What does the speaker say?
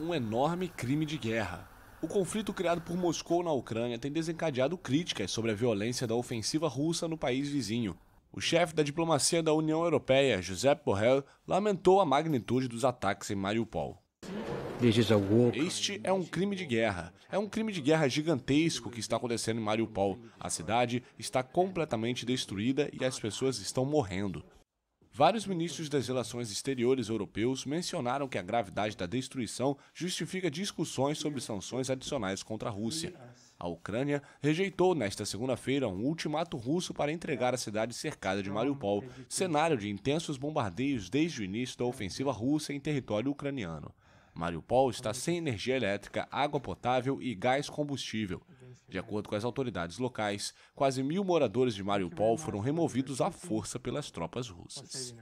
um enorme crime de guerra. O conflito criado por Moscou na Ucrânia tem desencadeado críticas sobre a violência da ofensiva russa no país vizinho. O chefe da diplomacia da União Europeia, Josep Borrell, lamentou a magnitude dos ataques em Mariupol. Este é um crime de guerra. É um crime de guerra gigantesco que está acontecendo em Mariupol. A cidade está completamente destruída e as pessoas estão morrendo. Vários ministros das relações exteriores europeus mencionaram que a gravidade da destruição justifica discussões sobre sanções adicionais contra a Rússia. A Ucrânia rejeitou nesta segunda-feira um ultimato russo para entregar a cidade cercada de Mariupol, cenário de intensos bombardeios desde o início da ofensiva russa em território ucraniano. Mariupol está sem energia elétrica, água potável e gás combustível. De acordo com as autoridades locais, quase mil moradores de Mariupol foram removidos à força pelas tropas russas.